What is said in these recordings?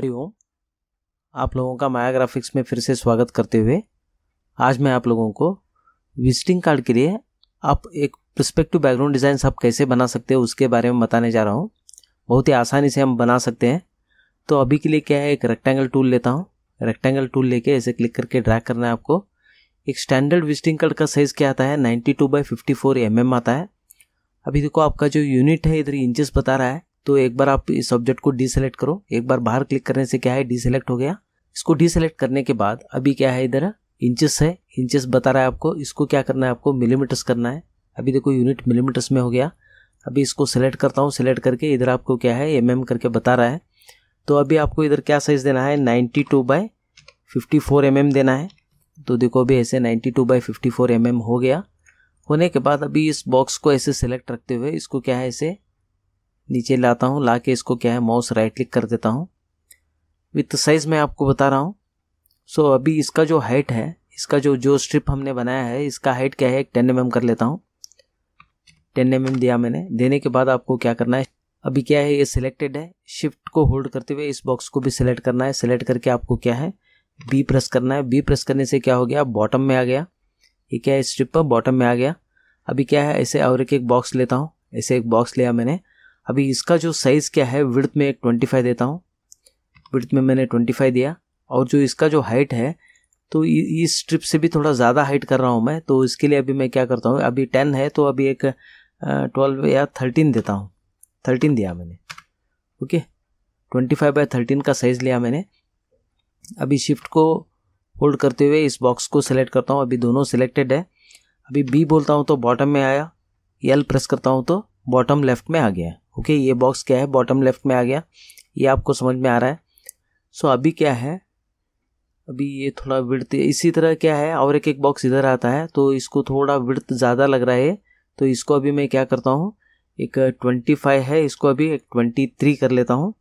हरिओम ओम आप लोगों का माया ग्राफिक्स में फिर से स्वागत करते हुए आज मैं आप लोगों को विजिटिंग कार्ड के लिए आप एक प्रस्पेक्टिव बैकग्राउंड डिज़ाइन आप कैसे बना सकते हो उसके बारे में बताने जा रहा हूँ बहुत ही आसानी से हम बना सकते हैं तो अभी के लिए क्या है एक रेक्टेंगल टूल लेता हूँ रेक्टेंगल टूल लेके ऐसे क्लिक करके ड्रैग करना है आपको एक स्टैंडर्ड विजिटिंग कार्ड का साइज़ क्या आता है ninety two by fifty four M M आता है अभी देखो आपका जो यूनिट है इधर इंचज बता रहा है तो एक बार आप इस ऑब्जेक्ट को डिसलेक्ट करो एक बार बाहर क्लिक करने से क्या है डिसलेक्ट हो गया इसको डिसलेक्ट करने के बाद अभी क्या है इधर इंचेस है इंचेस बता रहा है आपको इसको क्या करना है आपको मिलीमीटर्स करना है अभी देखो यूनिट मिलीमीटर्स में हो गया अभी इसको सेलेक्ट करता हूँ सेलेक्ट करके इधर आपको क्या है एम mm करके बता रहा है तो अभी आपको इधर क्या साइज़ देना है ninety two by fifty four M देना है तो देखो अभी ऐसे ninety two by fifty four M हो गया होने के बाद अभी इस बॉक्स को ऐसे सेलेक्ट रखते हुए इसको क्या है ऐसे नीचे लाता हूँ ला के इसको क्या है माउस राइट क्लिक कर देता हूँ विथ साइज़ मैं आपको बता रहा हूँ सो so, अभी इसका जो हाइट है इसका जो जो स्ट्रिप हमने बनाया है इसका हाइट क्या है एक टेन एम mm कर लेता हूँ टेन एम दिया मैंने देने के बाद आपको क्या करना है अभी क्या है ये सिलेक्टेड है शिफ्ट को होल्ड करते हुए इस बॉक्स को भी सिलेक्ट करना है सिलेक्ट करके आपको क्या है बी प्रेस करना है बी प्रेस करने से क्या हो गया बॉटम में आ गया ये क्या है स्ट्रिप पर बॉटम में आ गया अभी क्या है ऐसे और एक एक बॉक्स लेता हूँ ऐसे एक बॉक्स लिया मैंने अभी इसका जो साइज़ क्या है विड्थ में एक ट्वेंटी फाइव देता हूँ विड्थ में मैंने ट्वेंटी फाइव दिया और जो इसका जो हाइट है तो इस स्ट्रिप से भी थोड़ा ज़्यादा हाइट कर रहा हूँ मैं तो इसके लिए अभी मैं क्या करता हूँ अभी टेन है तो अभी एक ट्वेल्व या थर्टीन देता हूँ थर्टीन दिया मैंने okay twenty five by thirteen का साइज़ लिया मैंने अभी शिफ्ट को होल्ड करते हुए इस बॉक्स को सिलेक्ट करता हूँ अभी दोनों सिलेक्टेड है अभी बी बोलता हूँ तो बॉटम में आया एल प्रेस करता हूँ तो बॉटम लेफ्ट में आ गया ओके ये बॉक्स क्या है बॉटम लेफ्ट में आ गया ये आपको समझ में आ रहा है सो अभी क्या है अभी ये थोड़ा विड़त इसी तरह क्या है और एक एक बॉक्स इधर आता है तो इसको थोड़ा विड़त ज़्यादा लग रहा है तो इसको अभी मैं क्या करता हूँ एक ट्वेंटी फाइव है इसको अभी एक ट्वेंटी थ्री कर लेता हूँ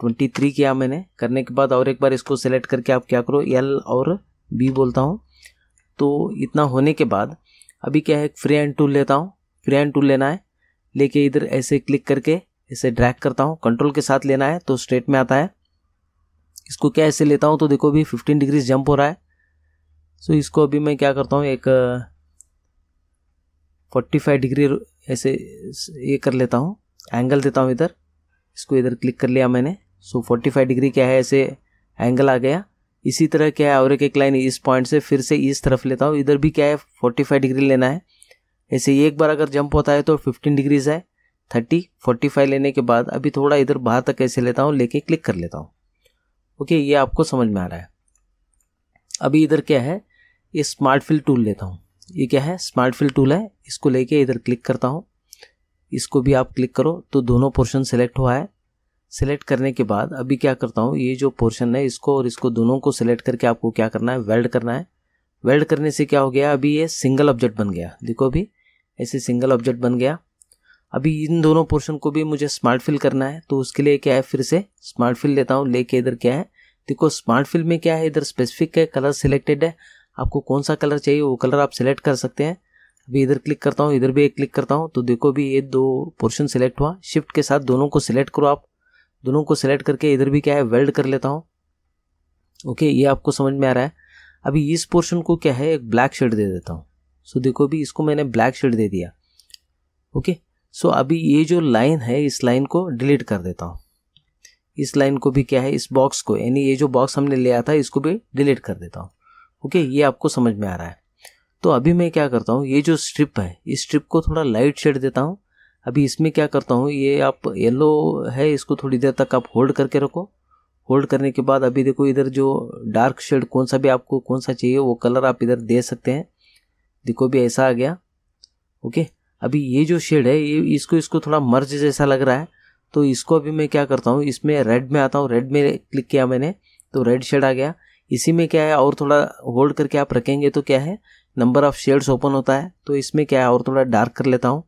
ट्वेंटी थ्री किया मैंने करने के बाद और एक बार इसको सेलेक्ट करके आप क्या करो एल और बी बोलता हूँ तो इतना होने के बाद अभी क्या है फ्री एंड टूल लेता हूँ फ्री एंड टूल लेना है लेके इधर ऐसे क्लिक करके इसे ड्रैग करता हूँ कंट्रोल के साथ लेना है तो स्ट्रेट में आता है इसको क्या ऐसे लेता हूँ तो देखो अभी फिफ्टीन डिग्रीज जंप हो रहा है सो इसको अभी मैं क्या करता हूँ एक फोर्टी फाइव डिग्री ऐसे ये कर लेता हूँ एंगल देता हूँ इधर इसको इधर क्लिक कर लिया मैंने सो फोर्टी फाइव डिग्री क्या है ऐसे एंगल आ गया इसी तरह क्या है और एक लाइन इस पॉइंट से फिर से इस तरफ लेता हूँ इधर भी क्या है फोर्टी फाइव डिग्री लेना है ऐसे एक बार अगर जंप होता है तो फिफ्टीन डिग्रीज है थर्टी फोर्टी फाइव लेने के बाद अभी थोड़ा इधर बाहर तक ऐसे लेता हूँ लेके क्लिक कर लेता हूँ ओके ये आपको समझ में आ रहा है अभी इधर क्या है ये स्मार्ट फिल टूल लेता हूँ ये क्या है स्मार्ट फिल टूल है इसको लेके इधर क्लिक करता हूँ इसको भी आप क्लिक करो तो दोनों पोर्शन सेलेक्ट हुआ है सेलेक्ट करने के बाद अभी क्या करता हूँ ये जो पोर्शन है इसको और इसको दोनों को सिलेक्ट करके आपको क्या करना है वेल्ड करना है वेल्ड करने से क्या हो गया अभी ये सिंगल ऑब्जेक्ट बन गया देखो अभी ऐसे सिंगल ऑब्जेक्ट बन गया अभी इन दोनों पोर्शन को भी मुझे स्मार्ट फिल करना है तो उसके लिए क्या है फिर से स्मार्ट फिल लेता हूँ लेके इधर क्या है देखो स्मार्ट फिल में क्या है इधर स्पेसिफिक है कलर सिलेक्टेड है आपको कौन सा कलर चाहिए वो कलर आप सिलेक्ट कर सकते हैं अभी इधर क्लिक करता हूँ इधर भी एक क्लिक करता हूँ तो देखो भी ये दो पोर्शन सिलेक्ट हुआ शिफ्ट के साथ दोनों को सिलेक्ट करो आप दोनों को सिलेक्ट करके इधर भी क्या है वेल्ड कर लेता हूँ ओके ये आपको समझ में आ रहा है अभी इस पोर्शन को क्या है एक ब्लैक शेड दे देता हूँ सो देखो अभी इसको मैंने ब्लैक शेड दे दिया ओके सो अभी ये जो लाइन है इस लाइन को डिलीट कर देता हूँ इस लाइन को भी क्या है इस बॉक्स को यानी ये जो बॉक्स हमने लिया था इसको भी डिलीट कर देता हूँ ओके ये आपको समझ में आ रहा है तो अभी मैं क्या करता हूँ ये जो स्ट्रिप है इस स्ट्रिप को थोड़ा लाइट शेड देता हूँ अभी इसमें क्या करता हूँ ये आप येलो है इसको थोड़ी देर तक आप होल्ड करके रखो होल्ड करने के बाद अभी देखो इधर जो डार्क शेड कौन सा भी आपको कौन सा चाहिए वो कलर आप इधर दे सकते हैं देखो भी ऐसा आ गया ओके अभी ये जो शेड है ये इसको इसको थोड़ा मर्ज जैसा लग रहा है तो इसको अभी मैं क्या करता हूँ इसमें रेड में आता हूँ रेड में क्लिक किया मैंने तो रेड शेड आ गया इसी में क्या है और थोड़ा होल्ड करके आप रखेंगे तो क्या है नंबर ऑफ शेड्स ओपन होता है तो इसमें क्या है और थोड़ा डार्क कर लेता हूँ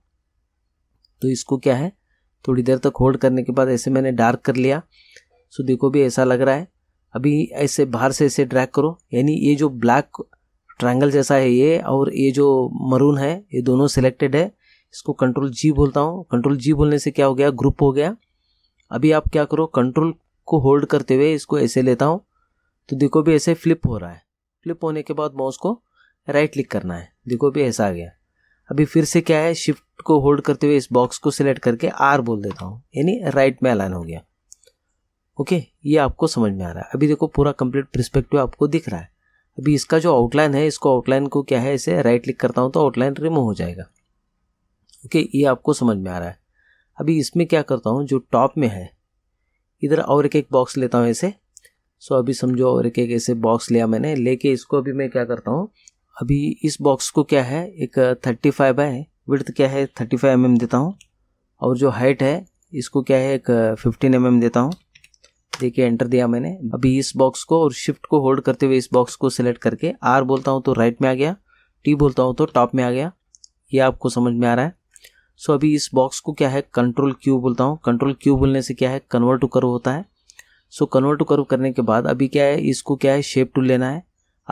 तो इसको क्या है थोड़ी देर तक होल्ड करने के बाद ऐसे मैंने डार्क कर लिया सो देखो भी ऐसा लग रहा है अभी ऐसे बाहर से ऐसे ड्रैग करो यानी ये जो ब्लैक ट्रायंगल जैसा है ये और ये जो मरून है ये दोनों सिलेक्टेड है इसको कंट्रोल जी बोलता हूँ कंट्रोल जी बोलने से क्या हो गया ग्रुप हो गया अभी आप क्या करो कंट्रोल को होल्ड करते हुए इसको ऐसे लेता हूँ तो देखो भी ऐसे फ्लिप हो रहा है फ्लिप होने के बाद माउस को राइट क्लिक करना है देखो भी ऐसा आ गया अभी फिर से क्या है शिफ्ट को होल्ड करते हुए इस बॉक्स को सिलेक्ट करके आर बोल देता हूँ यानी राइट में अलाइन हो गया ओके ये आपको समझ में आ रहा है अभी देखो पूरा कंप्लीट परस्पेक्टिव आपको दिख रहा है अभी इसका जो आउटलाइन है इसको आउटलाइन को क्या है इसे राइट क्लिक करता हूँ तो आउटलाइन रिमूव हो जाएगा ओके ये आपको समझ में आ रहा है अभी इसमें क्या करता हूँ जो टॉप में है इधर और एक एक बॉक्स लेता हूँ ऐसे सो अभी समझो और एक एक ऐसे बॉक्स लिया मैंने लेके इसको अभी मैं क्या करता हूँ अभी इस बॉक्स को क्या है एक थर्टी फाइव है विड्थ क्या है थर्टी फाइव एम देता हूँ और जो हाइट है इसको क्या है एक फिफ्टीन एम देता हूँ देखिए एंटर दिया मैंने अभी इस बॉक्स को और शिफ्ट को होल्ड करते हुए इस बॉक्स को सिलेक्ट करके आर बोलता हूँ तो राइट में आ गया टी बोलता हूँ तो टॉप में आ गया ये आपको समझ में आ रहा है सो अभी इस बॉक्स को क्या है कंट्रोल क्यू बोलता हूँ कंट्रोल क्यू बोलने से क्या है कन्वर्ट टू करो होता है सो कन्वर्ट टू करो करने के बाद अभी क्या है इसको क्या है शेप टू लेना है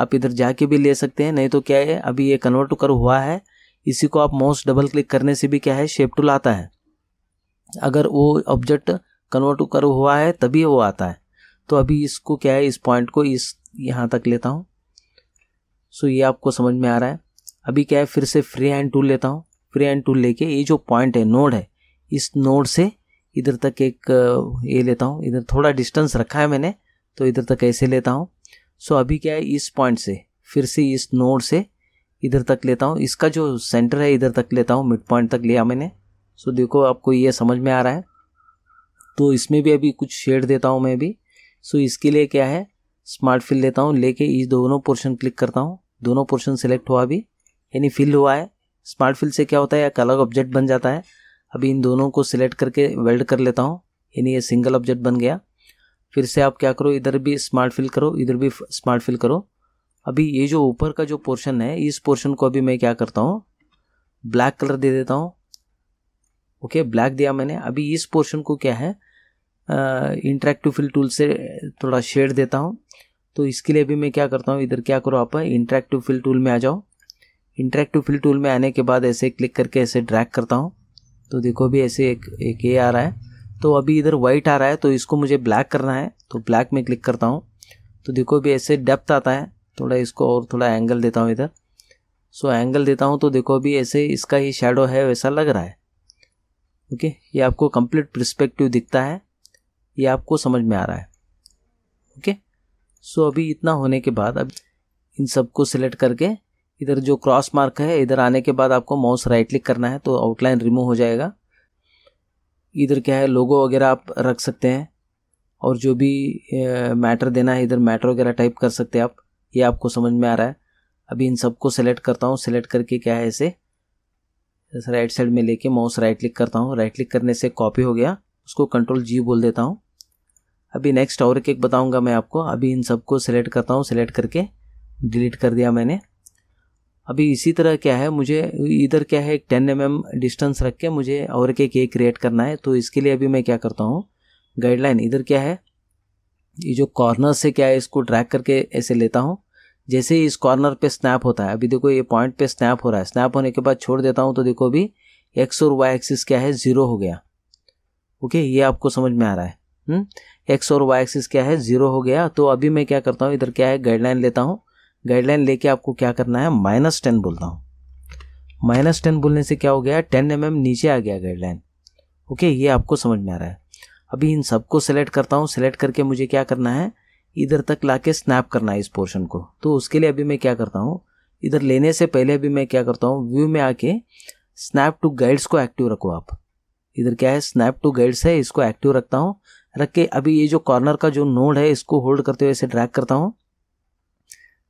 आप इधर जाके भी ले सकते हैं नहीं तो क्या है अभी ये कन्वर्ट टू करो हुआ है इसी को आप माउस डबल क्लिक करने से भी क्या है शेप टूल आता है अगर वो ऑब्जेक्ट कन्वर्ट कर्व हुआ है तभी वो आता है तो अभी इसको क्या है इस पॉइंट को इस यहाँ तक लेता हूँ सो ये आपको समझ में आ रहा है अभी क्या है फिर से फ्री हैंड टूल लेता हूँ फ्री हैंड टूल लेके ये जो पॉइंट है नोड है इस नोड से इधर तक एक ये लेता हूँ इधर थोड़ा डिस्टेंस रखा है मैंने तो इधर तक ऐसे लेता हूँ सो अभी क्या है इस पॉइंट से फिर से इस नोड से इधर तक लेता हूँ इसका जो सेंटर है इधर तक लेता हूँ मिड पॉइंट तक लिया मैंने सो देखो आपको ये समझ में आ रहा है तो इसमें भी अभी कुछ शेड देता हूँ मैं भी सो इसके लिए क्या है स्मार्ट फिल लेता हूँ लेके इस दोनों पोर्शन क्लिक करता हूँ दोनों पोर्शन सेलेक्ट हुआ अभी यानी फिल हुआ है स्मार्ट फिल से क्या होता है एक अलग ऑब्जेक्ट बन जाता है अभी इन दोनों को सिलेक्ट करके वेल्ड कर लेता हूँ यानी ये सिंगल ऑब्जेक्ट बन गया फिर से आप क्या करो इधर भी स्मार्ट फिल करो इधर भी स्मार्ट फिल करो अभी ये जो ऊपर का जो पोर्शन है इस पोर्शन को अभी मैं क्या करता हूँ ब्लैक कलर दे देता हूँ ओके ब्लैक दिया मैंने अभी इस पोर्शन को क्या है इंटरेक्टिव फिल टूल से थोड़ा शेड देता हूँ तो इसके लिए भी मैं क्या करता हूँ इधर क्या करो आप इंटरेक्टिव फिल टूल में आ जाओ इंटरेक्टिव फिल टूल में आने के बाद ऐसे क्लिक करके ऐसे ड्रैग करता हूँ तो देखो भी ऐसे एक एक ये आ रहा है तो अभी इधर वाइट आ रहा है तो इसको मुझे ब्लैक करना है तो ब्लैक में क्लिक करता हूँ तो देखो भी ऐसे डेप्थ आता है थोड़ा इसको और थोड़ा एंगल देता हूँ इधर सो एंगल देता हूँ तो देखो अभी ऐसे इसका ही शेडो है वैसा लग रहा है ओके ये आपको कंप्लीट प्रस्पेक्टिव दिखता है ये आपको समझ में आ रहा है ओके सो अभी इतना होने के बाद अब इन सबको सिलेक्ट करके इधर जो क्रॉस मार्क है इधर आने के बाद आपको माउस राइट क्लिक करना है तो आउटलाइन रिमूव हो जाएगा इधर क्या है लोगो वगैरह आप रख सकते हैं और जो भी मैटर देना है इधर मैटर वगैरह टाइप कर सकते हैं आप ये आपको समझ में आ रहा है अभी इन सबको सेलेक्ट करता हूँ सेलेक्ट करके क्या है इसे राइट साइड में लेके माउस राइट क्लिक करता हूँ राइट क्लिक करने से कॉपी हो गया उसको कंट्रोल जी बोल देता हूँ अभी नेक्स्ट और एक एक बताऊंगा मैं आपको अभी इन सबको सेलेक्ट करता हूँ सेलेक्ट करके डिलीट कर दिया मैंने अभी इसी तरह क्या है मुझे इधर क्या है एक टेन एम एम डिस्टेंस रख के मुझे और एक एक क्रिएट करना है तो इसके लिए अभी मैं क्या करता हूँ गाइडलाइन इधर क्या है ये जो कॉर्नर से क्या है इसको ट्रैक करके ऐसे लेता हूँ जैसे ही इस कॉर्नर पे स्नैप होता है अभी देखो ये पॉइंट पे स्नैप हो रहा है स्नैप होने के बाद छोड़ देता हूँ तो देखो अभी एक्स और वाई एक्सिस क्या है ज़ीरो हो गया ओके ये आपको समझ में आ रहा है हुँ? हम्म, एक्स और वाई एक्सिस क्या है जीरो हो गया तो अभी मैं क्या करता हूँ इधर क्या है गाइडलाइन लेता हूँ गाइडलाइन लेके आपको क्या करना है माइनस टेन बोलता हूँ माइनस टेन बोलने से क्या हो गया टेन एम mm नीचे आ गया गाइडलाइन ओके ये आपको समझ में आ रहा है अभी इन सबको सेलेक्ट करता हूँ सेलेक्ट करके मुझे क्या करना है इधर तक ला के स्नैप करना है इस पोर्शन को तो उसके लिए अभी मैं क्या करता हूँ इधर लेने से पहले अभी मैं क्या करता हूँ व्यू में आके स्नैप टू गाइड्स को एक्टिव रखो आप इधर क्या है स्नैप टू गाइड्स है इसको एक्टिव रखता हूँ रख के अभी ये जो कॉर्नर का जो नोड है इसको होल्ड करते हुए इसे ड्रैग करता हूँ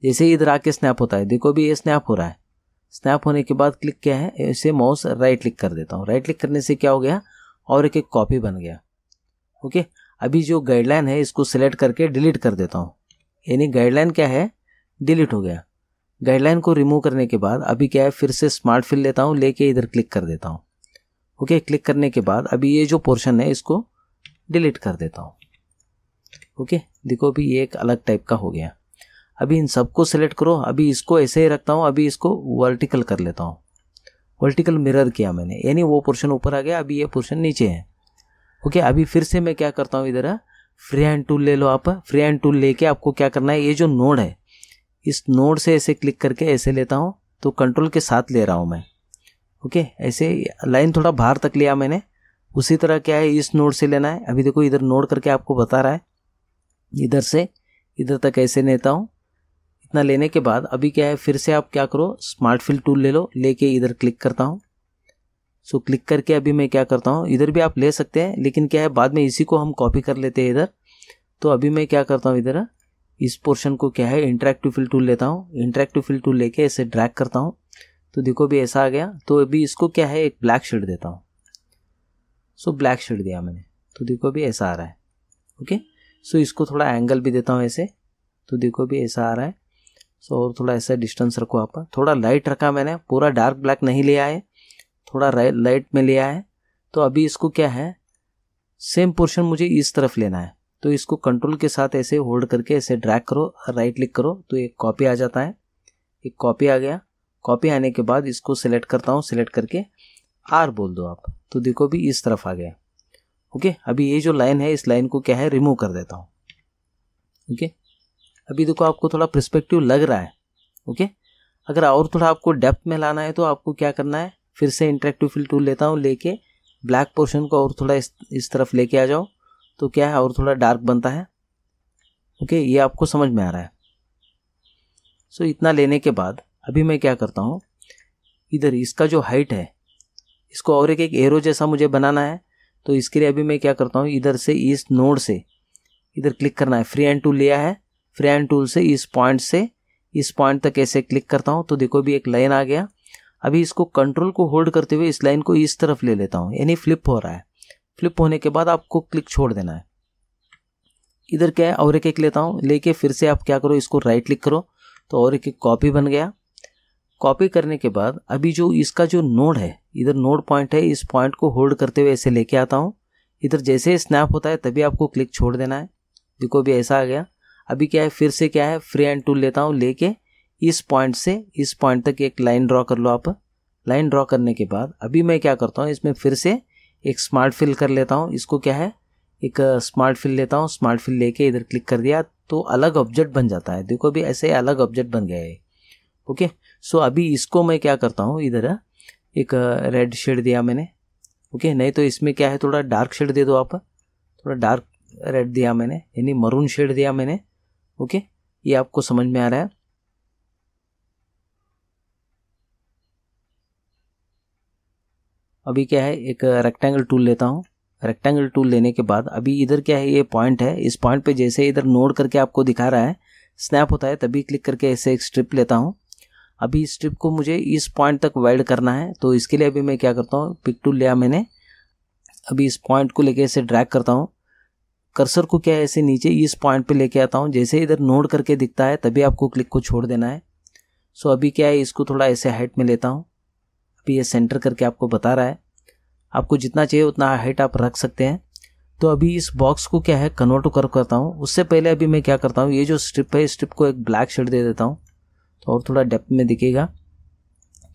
जैसे ही इधर आके स्नैप होता है देखो अभी ये स्नैप हो रहा है स्नैप होने के बाद क्लिक क्या है इसे माउस राइट क्लिक कर देता हूँ राइट क्लिक करने से क्या हो गया और एक एक कॉपी बन गया ओके अभी जो गाइडलाइन है इसको सिलेक्ट करके डिलीट कर देता हूँ यानी गाइडलाइन क्या है डिलीट हो गया गाइडलाइन को रिमूव करने के बाद अभी क्या है फिर से स्मार्ट फिल लेता हूँ लेके इधर क्लिक कर देता हूँ ओके क्लिक करने के बाद अभी ये जो पोर्शन है इसको डिलीट कर देता हूँ ओके देखो अभी ये एक अलग टाइप का हो गया अभी इन सबको सेलेक्ट करो अभी इसको ऐसे ही रखता हूँ अभी इसको वर्टिकल कर लेता हूँ वर्टिकल मिरर किया मैंने यानी वो पोर्शन ऊपर आ गया अभी ये पोर्शन नीचे है ओके अभी फिर से मैं क्या करता हूँ इधर फ्री हैंड टूल ले लो आप फ्री हैंड टूल लेके आपको क्या करना है ये जो नोड है इस नोड से ऐसे क्लिक करके ऐसे लेता हूँ तो कंट्रोल के साथ ले रहा हूँ मैं ओके ऐसे लाइन थोड़ा बाहर तक लिया मैंने उसी तरह क्या है इस नोड से लेना है अभी देखो इधर नोड करके आपको बता रहा है इधर से इधर तक ऐसे लेता हूँ इतना लेने के बाद अभी क्या है फिर से आप क्या करो स्मार्ट फिल टूल ले लो लेके इधर क्लिक करता हूँ सो क्लिक करके अभी मैं क्या करता हूँ इधर भी आप ले सकते हैं लेकिन क्या है बाद में इसी को हम कॉपी कर लेते हैं इधर तो अभी मैं क्या करता हूँ इधर इस पोर्शन को क्या है इंटरेक्टिव फिल टूल लेता हूँ इंटरेक्टिव फिल टूल लेके ऐसे ड्रैग करता हूँ तो देखो भी ऐसा आ गया तो अभी इसको क्या है एक ब्लैक शेड देता हूँ सो ब्लैक शेड दिया मैंने तो देखो अभी ऐसा आ रहा है ओके सो इसको थोड़ा एंगल भी देता हूँ ऐसे तो देखो अभी ऐसा आ रहा है सो और थोड़ा ऐसा डिस्टेंस रखो आप थोड़ा लाइट रखा मैंने पूरा डार्क ब्लैक नहीं लिया है थोड़ा लाइट में लिया है तो अभी इसको क्या है सेम पोर्शन मुझे इस तरफ लेना है तो इसको कंट्रोल के साथ ऐसे होल्ड करके ऐसे ड्रैग करो राइट क्लिक करो तो एक कॉपी आ जाता है एक कॉपी आ गया कॉपी आने के बाद इसको सिलेक्ट करता हूँ सिलेक्ट करके आर बोल दो आप तो देखो भी इस तरफ आ गया ओके अभी ये जो लाइन है इस लाइन को क्या है रिमूव कर देता हूँ ओके अभी देखो आपको थोड़ा प्रस्पेक्टिव लग रहा है ओके अगर और थोड़ा आपको डेप्थ में लाना है तो आपको क्या करना है फिर से इंटरेक्टिव फिल टूल लेता हूँ लेके ब्लैक पोर्शन को और थोड़ा इस इस तरफ लेके आ जाओ तो क्या है और थोड़ा डार्क बनता है ओके ये आपको समझ में आ रहा है सो इतना लेने के बाद अभी मैं क्या करता हूँ इधर इसका जो हाइट है इसको और एक एक एरो जैसा मुझे बनाना है तो इसके लिए अभी मैं क्या करता हूँ इधर से इस नोड से इधर क्लिक करना है फ्री एंड टूल लिया है फ्री एंड टूल से इस पॉइंट से इस पॉइंट तक ऐसे क्लिक करता हूँ तो देखो अभी एक लाइन आ गया अभी इसको कंट्रोल को होल्ड करते हुए इस लाइन को इस तरफ ले लेता हूँ यानी फ्लिप हो रहा है फ्लिप होने के बाद आपको क्लिक छोड़ देना है इधर क्या है और एक एक लेता हूँ लेके फिर से आप क्या करो इसको राइट क्लिक करो तो और एक एक कॉपी बन गया कॉपी करने के बाद अभी जो इसका जो नोड है इधर नोड पॉइंट है इस पॉइंट को होल्ड करते हुए ऐसे लेके आता हूँ इधर जैसे ही स्नैप होता है तभी आपको क्लिक छोड़ देना है देखो अभी ऐसा आ गया अभी क्या है फिर से क्या है फ्री एंड टूल लेता हूँ लेके इस पॉइंट से इस पॉइंट तक एक लाइन ड्रॉ कर लो आप लाइन ड्रॉ करने के बाद अभी मैं क्या करता हूँ इसमें फिर से एक स्मार्ट फिल कर लेता हूँ इसको क्या है एक स्मार्ट फिल लेता हूँ स्मार्ट फिल लेके इधर क्लिक कर दिया तो अलग ऑब्जेक्ट बन जाता है देखो अभी ऐसे अलग ऑब्जेक्ट बन गया है ओके सो अभी इसको मैं क्या करता हूँ इधर हाँ, एक रेड हाँ, शेड दिया मैंने ओके नहीं तो इसमें क्या है थोड़ा डार्क शेड दे दो आप थोड़ा डार्क रेड दिया मैंने यानी मरून शेड दिया मैंने ओके ये आपको समझ में आ रहा है अभी क्या है एक रेक्टेंगल हाँ, टूल लेता हूँ रेक्टेंगल टूल लेने के बाद अभी इधर क्या है ये पॉइंट है इस पॉइंट पे जैसे इधर नोड करके आपको दिखा रहा है स्नैप होता है तभी क्लिक करके ऐसे एक स्ट्रिप लेता हूँ अभी इस स्ट्रिप को मुझे इस पॉइंट तक वाइड करना है तो इसके लिए अभी मैं क्या करता हूँ पिक टूल लिया मैंने अभी इस पॉइंट को लेके इसे ड्रैग करता हूँ कर्सर को क्या है ऐसे नीचे इस पॉइंट पे लेके आता हूँ जैसे इधर नोड करके दिखता है तभी आपको क्लिक को छोड़ देना है सो अभी क्या है इसको थोड़ा ऐसे हाइट में लेता हूँ अभी ये सेंटर करके आपको बता रहा है आपको जितना चाहिए उतना हाइट आप रख सकते हैं तो अभी इस बॉक्स को क्या है कन्वर्ट कर करता हूँ उससे पहले अभी मैं क्या करता हूँ ये जो स्ट्रिप है स्ट्रिप को एक ब्लैक शेड दे देता हूँ और थोड़ा डेप्थ में दिखेगा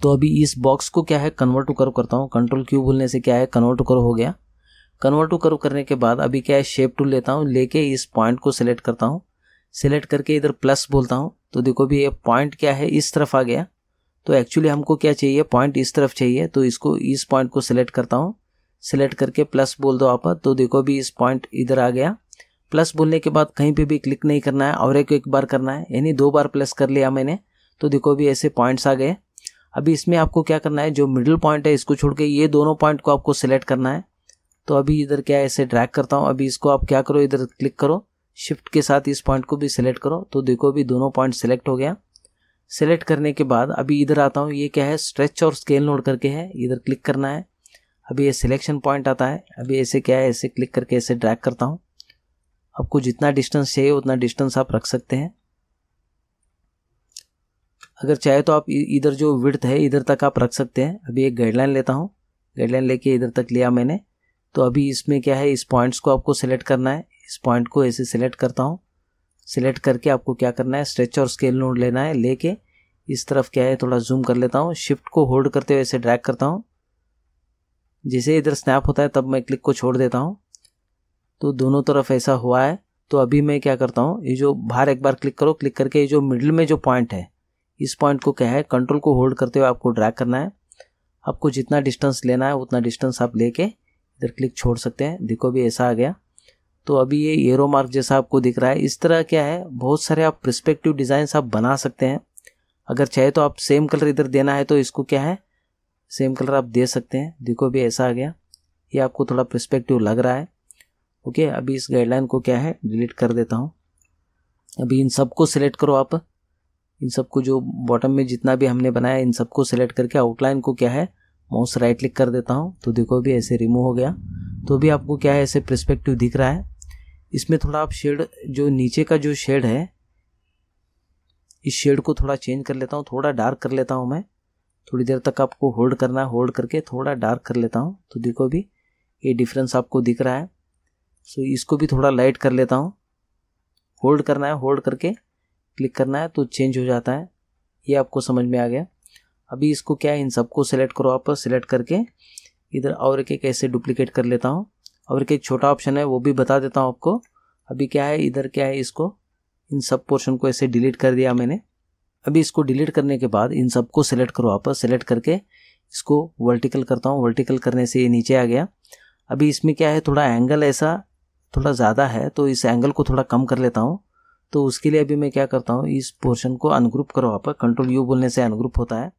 तो अभी इस बॉक्स को क्या है कन्वर्ट टू कर्व करता हूँ कंट्रोल क्यू भूलने से क्या है कन्वर्ट टू कर्व हो गया कन्वर्ट टू कर्व करने के बाद अभी क्या है शेप टूल लेता हूँ लेके इस पॉइंट को सिलेक्ट करता हूँ सिलेक्ट करके इधर प्लस बोलता हूँ तो देखो भी ये पॉइंट क्या है इस तरफ आ गया तो एक्चुअली हमको क्या चाहिए पॉइंट इस तरफ चाहिए तो इसको इस पॉइंट को सिलेक्ट करता हूँ सिलेक्ट करके प्लस बोल दो आप तो देखो अभी इस पॉइंट इधर आ गया प्लस बोलने के बाद कहीं पे भी क्लिक नहीं करना है और एक एक बार करना है यानी दो बार प्लस कर लिया मैंने तो देखो अभी ऐसे पॉइंट्स आ गए अभी इसमें आपको क्या करना है जो मिडिल पॉइंट है इसको छोड़ के ये दोनों पॉइंट को आपको सिलेक्ट करना है तो अभी इधर क्या है ऐसे ड्रैग करता हूँ अभी इसको आप क्या करो इधर क्लिक करो शिफ्ट के साथ इस पॉइंट को भी सिलेक्ट करो तो देखो अभी दोनों पॉइंट सिलेक्ट हो गया सेलेक्ट करने के बाद अभी इधर आता हूँ ये क्या है स्ट्रेच और स्केल नोड करके है इधर क्लिक करना है अभी ये सिलेक्शन पॉइंट आता है अभी ऐसे क्या है ऐसे क्लिक करके ऐसे ड्रैग करता हूँ आपको जितना डिस्टेंस चाहिए उतना डिस्टेंस आप रख सकते हैं अगर चाहे तो आप इधर जो विड्थ है इधर तक आप रख सकते हैं अभी एक गाइडलाइन लेता हूँ गाइडलाइन लेके इधर तक लिया मैंने तो अभी इसमें क्या है इस पॉइंट्स को आपको सिलेक्ट करना है इस पॉइंट को ऐसे सिलेक्ट करता हूँ सिलेक्ट करके आपको क्या करना है स्ट्रेच और स्केल नोड लेना है लेके इस तरफ क्या है थोड़ा जूम कर लेता हूँ शिफ्ट को होल्ड करते हुए ऐसे ड्रैग करता हूँ जैसे इधर स्नैप होता है तब मैं क्लिक को छोड़ देता हूँ तो दोनों तरफ ऐसा हुआ है तो अभी मैं क्या करता हूँ ये जो बाहर एक बार क्लिक करो क्लिक करके ये जो मिडिल में जो पॉइंट है इस पॉइंट को क्या है कंट्रोल को होल्ड करते हुए आपको ड्रैग करना है आपको जितना डिस्टेंस लेना है उतना डिस्टेंस आप लेके इधर क्लिक छोड़ सकते हैं देखो भी ऐसा आ गया तो अभी ये एरो मार्क जैसा आपको दिख रहा है इस तरह क्या है बहुत सारे आप प्रस्पेक्टिव डिज़ाइंस आप बना सकते हैं अगर चाहे तो आप सेम कलर इधर देना है तो इसको क्या है सेम कलर आप दे सकते हैं देखो भी ऐसा आ गया ये आपको थोड़ा प्रस्पेक्टिव लग रहा है ओके अभी इस गाइडलाइन को क्या है डिलीट कर देता हूँ अभी इन सबको सिलेक्ट करो आप इन सबको जो बॉटम में जितना भी हमने बनाया इन सबको सेलेक्ट करके आउटलाइन को क्या है माउस राइट क्लिक कर देता हूँ तो देखो अभी ऐसे रिमूव हो गया तो भी आपको क्या है ऐसे प्रस्पेक्टिव दिख रहा है इसमें थोड़ा आप शेड जो नीचे का जो शेड है इस शेड को थोड़ा चेंज कर लेता हूँ थोड़ा डार्क कर लेता हूँ मैं थोड़ी देर तक आपको होल्ड करना है होल्ड करके थोड़ा डार्क कर लेता हूँ तो देखो अभी ये डिफरेंस आपको दिख रहा है सो इसको भी थोड़ा लाइट कर लेता हूँ होल्ड करना है होल्ड करके क्लिक करना है तो चेंज हो जाता है ये आपको समझ में आ गया अभी इसको क्या है इन सबको सेलेक्ट करो आप सेलेक्ट करके इधर और एक एक ऐसे डुप्लीकेट कर लेता हूँ और एक एक छोटा ऑप्शन है वो भी बता देता हूँ आपको अभी क्या है इधर क्या है इसको इन सब पोर्शन को ऐसे डिलीट कर दिया मैंने अभी इसको डिलीट करने के बाद इन सबको सेलेक्ट करो आप सेलेक्ट करके इसको वर्टिकल करता हूँ वर्टिकल करने से ये नीचे आ गया अभी इसमें क्या है थोड़ा एंगल ऐसा थोड़ा ज़्यादा है तो इस एंगल को थोड़ा कम कर लेता हूँ तो उसके लिए अभी मैं क्या करता हूँ इस पोर्शन को अनग्रुप करो वहाँ पर कंट्रोल यू बोलने से अनग्रुप होता है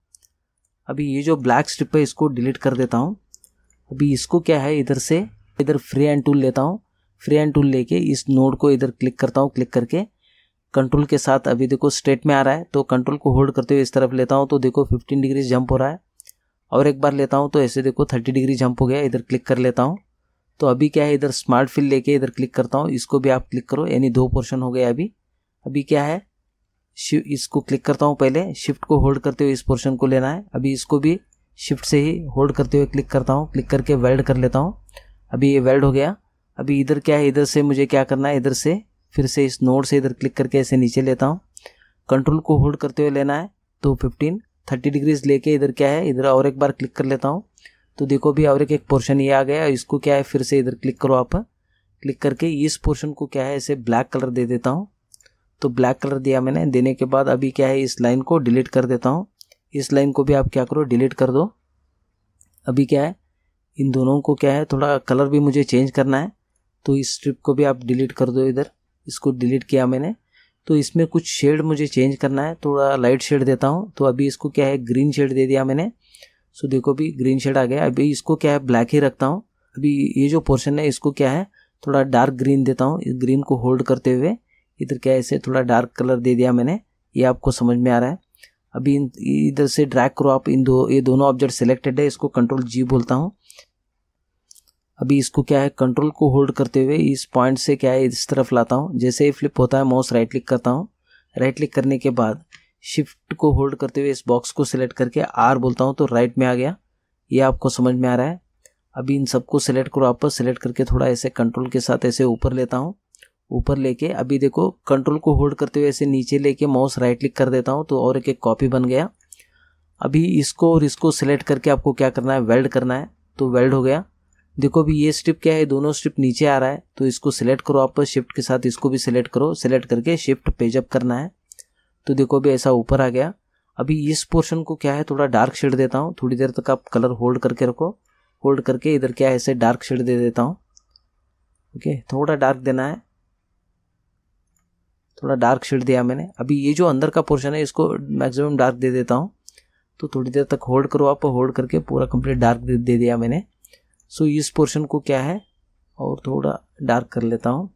अभी ये जो ब्लैक स्ट्रिप है इसको डिलीट कर देता हूँ अभी इसको क्या है इधर से इधर फ्री एंड टूल लेता हूँ फ्री एंड टूल लेके इस नोड को इधर क्लिक करता हूँ क्लिक करके कंट्रोल के साथ अभी देखो स्ट्रेट में आ रहा है तो कंट्रोल को होल्ड करते हुए इस तरफ लेता हूँ तो देखो फिफ्टीन डिग्री जंप हो रहा है और एक बार लेता हूँ तो ऐसे देखो थर्टी डिग्री जंप हो गया इधर क्लिक कर लेता हूँ तो अभी क्या है इधर स्मार्ट फिल लेके इधर क्लिक करता हूँ इसको भी आप क्लिक करो यानी दो पोर्शन हो गया अभी अभी क्या है इसको क्लिक करता हूँ पहले शिफ्ट को होल्ड करते हुए इस पोर्शन को लेना है अभी इसको भी शिफ्ट से ही होल्ड करते हुए क्लिक करता हूँ क्लिक करके वेल्ड कर लेता हूँ अभी ये वेल्ड हो गया अभी इधर क्या है इधर से मुझे क्या करना है इधर से फिर से इस नोड से इधर क्लिक करके ऐसे नीचे लेता हूँ कंट्रोल को होल्ड करते हुए लेना है तो फिफ्टीन थर्टी डिग्रीज लेके इधर क्या है इधर और एक बार क्लिक कर लेता हूँ तो देखो अभी और एक एक पोर्शन ये आ गया इसको क्या है फिर से इधर क्लिक करो आप क्लिक करके इस पोर्शन को क्या है ऐसे ब्लैक कलर दे देता हूँ तो ब्लैक कलर दिया मैंने देने के बाद अभी क्या है इस लाइन को डिलीट कर देता हूँ इस लाइन को भी आप क्या करो डिलीट कर दो अभी क्या है इन दोनों को क्या है थोड़ा कलर भी मुझे चेंज करना है तो इस स्ट्रिप को भी आप डिलीट कर दो इधर इसको डिलीट किया मैंने तो इसमें कुछ शेड मुझे चेंज करना है थोड़ा लाइट शेड देता हूँ तो अभी इसको क्या है ग्रीन शेड दे दिया मैंने सो देखो भी ग्रीन शेड आ गया अभी इसको क्या है ब्लैक ही रखता हूँ अभी ये जो पोर्शन है इसको क्या है थोड़ा डार्क ग्रीन देता हूँ इस ग्रीन को होल्ड करते हुए इधर क्या ऐसे थोड़ा डार्क कलर दे दिया मैंने ये आपको समझ में आ रहा है अभी इधर से ड्रैग करो आप इन दो ये दोनों ऑब्जेक्ट सिलेक्टेड है इसको कंट्रोल जी बोलता हूँ अभी इसको क्या है कंट्रोल को होल्ड करते हुए इस पॉइंट से क्या है इस तरफ लाता हूँ जैसे ही फ्लिप होता है माउस राइट क्लिक करता हूँ राइट क्लिक करने के बाद शिफ्ट को होल्ड करते हुए इस बॉक्स को सिलेक्ट करके आर बोलता हूँ तो राइट में आ गया ये आपको समझ में आ रहा है अभी इन सबको सिलेक्ट करो आप पर सिलेक्ट करके थोड़ा ऐसे कंट्रोल के साथ ऐसे ऊपर लेता हूँ ऊपर लेके अभी देखो कंट्रोल को होल्ड करते हुए ऐसे नीचे लेके माउस राइट क्लिक कर देता हूँ तो और एक एक कॉपी बन गया अभी इसको और इसको सेलेक्ट करके आपको क्या करना है वेल्ड करना है तो वेल्ड हो गया देखो अभी ये स्ट्रिप क्या है दोनों स्ट्रिप नीचे आ रहा है तो इसको सिलेक्ट करो आप शिफ्ट के साथ इसको भी सिलेक्ट करो सिलेक्ट करके शिफ्ट पेजअप करना है तो देखो अभी ऐसा ऊपर आ गया अभी इस पोर्शन को क्या है थोड़ा डार्क शेड देता हूँ थोड़ी देर तक आप कलर होल्ड करके रखो होल्ड करके इधर क्या है ऐसे डार्क शेड दे देता हूँ ओके थोड़ा डार्क देना है थोड़ा डार्क शेड दिया मैंने अभी ये जो अंदर का पोर्शन है इसको मैक्सिमम डार्क दे देता हूँ तो थोड़ी देर तक होल्ड करो आप होल्ड करके पूरा कंप्लीट डार्क दे, दे दिया मैंने सो इस पोर्शन को क्या है और थोड़ा डार्क कर लेता हूँ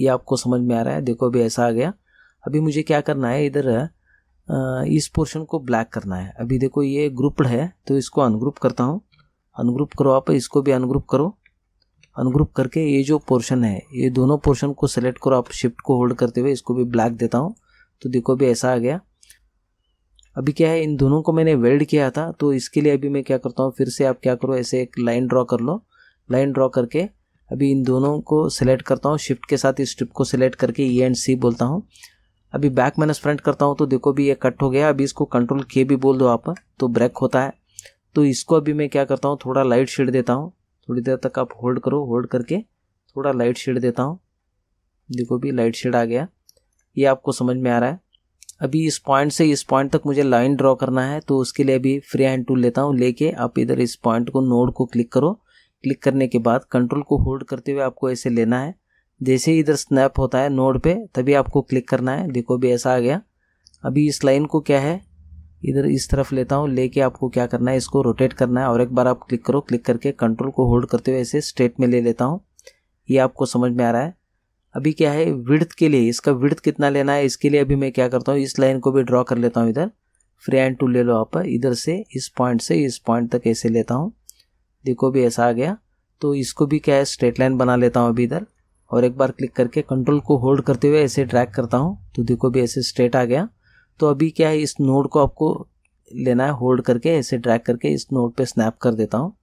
ये आपको समझ में आ रहा है देखो अभी ऐसा आ गया अभी मुझे क्या करना है इधर इस पोर्शन को ब्लैक करना है अभी देखो ये ग्रुप है तो इसको अनग्रुप करता हूँ अनग्रुप करो आप इसको भी अनग्रुप करो अनग्रुप करके ये जो पोर्शन है ये दोनों पोर्शन को सेलेक्ट करो आप शिफ्ट को होल्ड करते हुए इसको भी ब्लैक देता हूँ तो देखो अभी ऐसा आ गया अभी क्या है इन दोनों को मैंने वेल्ड किया था तो इसके लिए अभी मैं क्या करता हूँ फिर से आप क्या करो ऐसे एक लाइन ड्रॉ कर लो लाइन ड्रॉ करके अभी इन दोनों को सिलेक्ट करता हूँ शिफ्ट के साथ इस स्ट्रिप को सिलेक्ट करके ई एंड सी बोलता हूँ अभी बैक माइनस फ्रंट करता हूँ तो देखो भी ये कट हो गया अभी इसको कंट्रोल के भी बोल दो आप तो ब्रेक होता है तो इसको अभी मैं क्या करता हूँ थोड़ा लाइट शेड देता हूँ थोड़ी देर तक आप होल्ड करो होल्ड करके थोड़ा लाइट शेड देता हूँ देखो भी लाइट शेड आ गया ये आपको समझ में आ रहा है अभी इस पॉइंट से इस पॉइंट तक मुझे लाइन ड्रॉ करना है तो उसके लिए अभी फ्री हैंड टूल लेता हूँ लेके आप इधर इस पॉइंट को नोड को क्लिक करो क्लिक करने के बाद कंट्रोल को होल्ड करते हुए आपको ऐसे लेना है जैसे ही इधर स्नैप होता है नोड पे तभी आपको क्लिक करना है देखो भी ऐसा आ गया अभी इस लाइन को क्या है इधर इस तरफ लेता हूँ लेके आपको क्या करना है इसको रोटेट करना है और एक बार आप क्लिक करो क्लिक करके कंट्रोल को होल्ड करते हुए ऐसे स्ट्रेट में ले लेता हूँ ये आपको समझ में आ रहा है अभी क्या है विड्थ के लिए इसका विड्थ कितना लेना है इसके लिए अभी मैं क्या करता हूँ इस लाइन को भी ड्रॉ कर लेता हूँ इधर फ्री एंड टू ले लो आप इधर से इस पॉइंट से इस पॉइंट तक ऐसे लेता हूँ देखो भी ऐसा आ गया तो इसको भी क्या है स्ट्रेट लाइन बना लेता हूँ अभी इधर और एक बार क्लिक करके कंट्रोल को होल्ड करते हुए ऐसे ड्रैग करता हूँ तो देखो भी ऐसे स्ट्रेट आ गया तो अभी क्या है इस नोड को आपको लेना है होल्ड करके ऐसे ड्रैग करके इस नोड पे स्नैप कर देता हूँ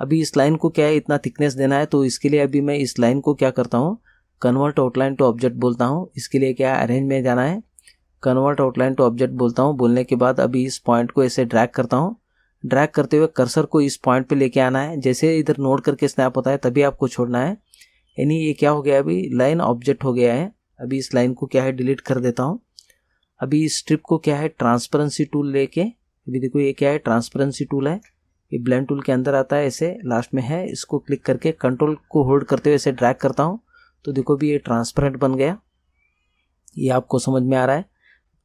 अभी इस लाइन को क्या है इतना थिकनेस देना है तो इसके लिए अभी मैं इस लाइन को क्या करता हूँ कन्वर्ट आउटलाइन टू ऑब्जेक्ट बोलता हूँ इसके लिए क्या अरेंज में जाना है कन्वर्ट आउटलाइन टू ऑब्जेक्ट बोलता हूँ बोलने के बाद अभी इस पॉइंट को ऐसे ड्रैग करता हूँ ड्रैग करते हुए कर्सर को इस पॉइंट पे लेके आना है जैसे इधर नोड करके स्नैप होता है तभी आपको छोड़ना है यानी ये क्या हो गया अभी लाइन ऑब्जेक्ट हो गया है अभी इस लाइन को क्या है डिलीट कर देता हूँ अभी इस स्ट्रिप को क्या है ट्रांसपेरेंसी टूल लेके अभी देखो ये क्या है ट्रांसपेरेंसी टूल है ये ब्लेंड टूल के अंदर आता है ऐसे लास्ट में है इसको क्लिक करके कंट्रोल को होल्ड करते हुए ऐसे ड्रैग करता हूँ तो देखो अभी ये ट्रांसपेरेंट बन गया ये आपको समझ में आ रहा है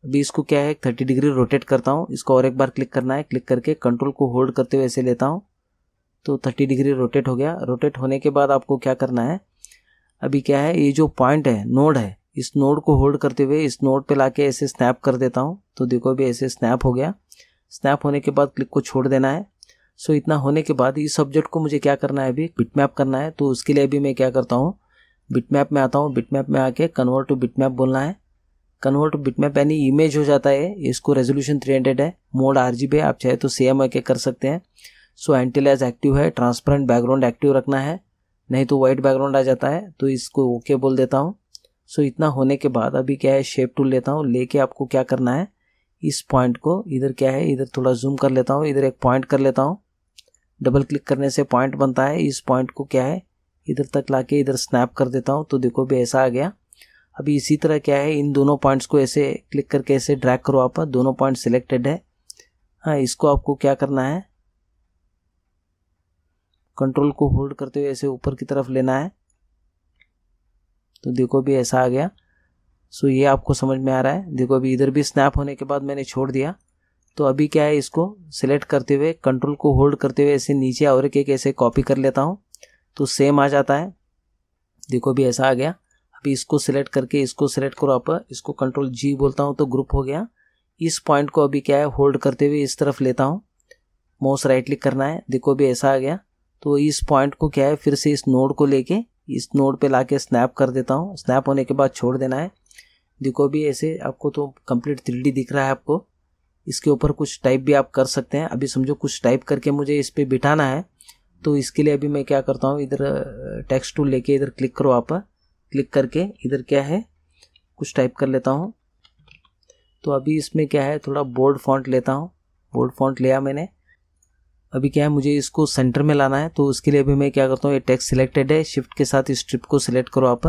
अभी इसको क्या है थर्टी डिग्री रोटेट करता हूँ इसको और एक बार क्लिक करना है क्लिक करके कंट्रोल को होल्ड करते हुए ऐसे लेता हूँ तो थर्टी डिग्री रोटेट हो गया रोटेट होने के बाद आपको क्या करना है अभी क्या है ये जो पॉइंट है नोड है इस नोड को होल्ड करते हुए इस नोड पे लाके ऐसे स्नैप कर देता हूँ तो देखो अभी ऐसे स्नैप हो गया स्नैप होने के बाद क्लिक को छोड़ देना है सो इतना होने के बाद इस ऑब्जेक्ट को मुझे क्या करना है अभी बिट मैप करना है तो उसके लिए अभी मैं क्या करता हूँ बिट मैप में आता हूँ बिट मैप में आके कन्वर्ट टू बिट मैप बोलना है कन्वर्ट टू बिट मैप यानी इमेज हो जाता है इसको रेजोल्यूशन थ्री है मोड आर है आप चाहे तो सेम के कर सकते हैं सो एंटीलाइज एक्टिव है ट्रांसपेरेंट बैकग्राउंड एक्टिव रखना है नहीं तो वाइट बैकग्राउंड आ जाता है तो इसको ओके बोल देता हूँ सो इतना होने के बाद अभी क्या है शेप टूल लेता हूँ लेके आपको क्या करना है इस पॉइंट को इधर क्या है इधर थोड़ा जूम कर लेता हूँ इधर एक पॉइंट कर लेता हूँ डबल क्लिक करने से पॉइंट बनता है इस पॉइंट को क्या है इधर तक ला के इधर स्नैप कर देता हूँ तो देखो भी ऐसा आ गया अभी इसी तरह क्या है इन दोनों पॉइंट्स को ऐसे क्लिक करके ऐसे ड्रैग करो आप दोनों पॉइंट सिलेक्टेड है हाँ इसको आपको क्या करना है कंट्रोल को होल्ड करते हुए ऐसे ऊपर की तरफ लेना है तो देखो भी ऐसा आ गया सो ये आपको समझ में आ रहा है देखो अभी इधर भी स्नैप होने के बाद मैंने छोड़ दिया तो अभी क्या है इसको सिलेक्ट करते हुए कंट्रोल को होल्ड करते हुए ऐसे नीचे और एक एक ऐसे कॉपी कर लेता हूँ तो सेम आ जाता है देखो भी ऐसा आ गया अभी इसको सिलेक्ट करके इसको सिलेक्ट करो आप इसको कंट्रोल जी बोलता हूँ तो ग्रुप हो गया इस पॉइंट को अभी क्या है होल्ड करते हुए इस तरफ लेता हूँ माउस राइट क्लिक करना है देखो भी ऐसा आ गया तो इस पॉइंट को क्या है फिर से इस नोड को लेके इस नोड पे लाके स्नैप कर देता हूँ स्नैप होने के बाद छोड़ देना है देखो भी ऐसे आपको तो कंप्लीट थ्री दिख रहा है आपको इसके ऊपर कुछ टाइप भी आप कर सकते हैं अभी समझो कुछ टाइप करके मुझे इस पर बिठाना है तो इसके लिए अभी मैं क्या करता हूँ इधर टेक्स्ट टूल लेके इधर क्लिक करो आप क्लिक करके इधर क्या है कुछ टाइप कर लेता हूँ तो अभी इसमें क्या है थोड़ा बोल्ड फॉन्ट लेता हूँ बोल्ड फॉन्ट लिया मैंने अभी क्या है मुझे इसको सेंटर में लाना है तो उसके लिए अभी मैं क्या करता हूँ ये टेक्स्ट सिलेक्टेड है शिफ्ट के साथ इस स्ट्रिप को सिलेक्ट करो आप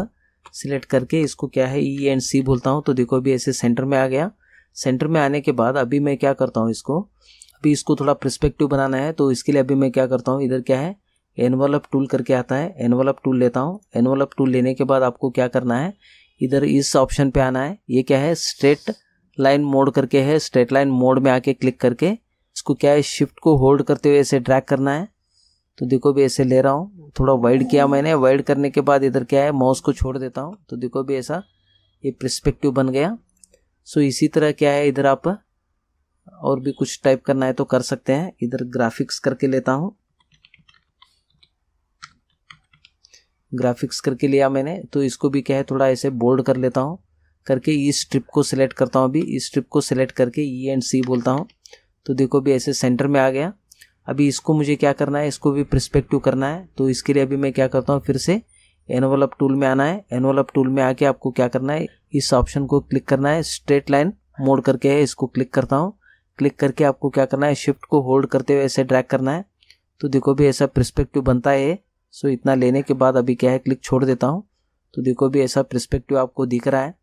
सिलेक्ट करके इसको क्या है ई एंड सी बोलता हूँ तो देखो अभी ऐसे सेंटर में आ गया सेंटर में आने के बाद अभी मैं क्या करता हूँ इसको अभी इसको थोड़ा प्रस्पेक्टिव बनाना है तो इसके लिए अभी मैं क्या करता हूँ इधर क्या है एनवलप टूल करके आता है एनवलप टूल लेता हूँ एनवलप टूल लेने के बाद आपको क्या करना है इधर इस ऑप्शन पे आना है ये क्या है स्ट्रेट लाइन मोड करके है स्ट्रेट लाइन मोड में आके क्लिक करके इसको क्या है शिफ्ट को होल्ड करते हुए ऐसे ड्रैग करना है तो देखो भी ऐसे ले रहा हूँ थोड़ा वाइड किया मैंने वाइड करने के बाद इधर क्या है माउस को छोड़ देता हूँ तो देखो भी ऐसा ये प्रस्पेक्टिव बन गया सो इसी तरह क्या है इधर आप और भी कुछ टाइप करना है तो कर सकते हैं इधर ग्राफिक्स करके लेता हूँ ग्राफिक्स करके लिया मैंने तो इसको भी क्या है थोड़ा ऐसे बोल्ड कर लेता हूँ करके इस स्ट्रिप को सिलेक्ट करता हूँ अभी इस स्ट्रिप को सिलेक्ट करके ई एंड सी बोलता हूँ तो देखो अभी ऐसे सेंटर में आ गया अभी इसको मुझे क्या करना है इसको भी प्रस्पेक्टिव करना है तो इसके लिए अभी मैं क्या करता हूँ फिर से एनवलप टूल में आना है एनवलप टूल में आके आपको क्या करना है इस ऑप्शन को क्लिक करना है स्ट्रेट लाइन मोड करके इसको क्लिक करता हूँ क्लिक करके आपको क्या करना है शिफ्ट को होल्ड करते हुए ऐसे ड्रैग करना है तो देखो भी ऐसा प्रस्पेक्टिव बनता है सो इतना लेने के बाद अभी क्या है क्लिक छोड़ देता हूँ तो देखो भी ऐसा प्रस्पेक्टिव आपको दिख रहा है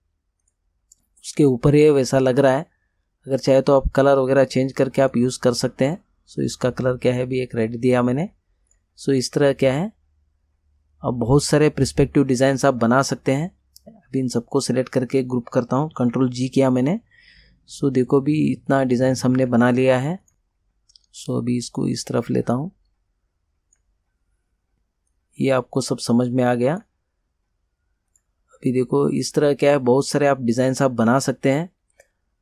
उसके ऊपर ये वैसा लग रहा है अगर चाहे तो आप कलर वगैरह चेंज करके आप यूज़ कर सकते हैं सो इसका कलर क्या है भी एक रेड दिया मैंने सो इस तरह क्या है अब बहुत सारे प्रस्पेक्टिव डिज़ाइंस आप बना सकते हैं अभी इन सबको सेलेक्ट करके ग्रुप करता हूँ कंट्रोल जी किया मैंने सो देखो भी इतना डिज़ाइन हमने बना लिया है सो अभी इसको इस तरफ लेता हूँ ये आपको सब समझ में आ गया अभी देखो इस तरह क्या है बहुत सारे आप डिज़ाइंस आप बना सकते हैं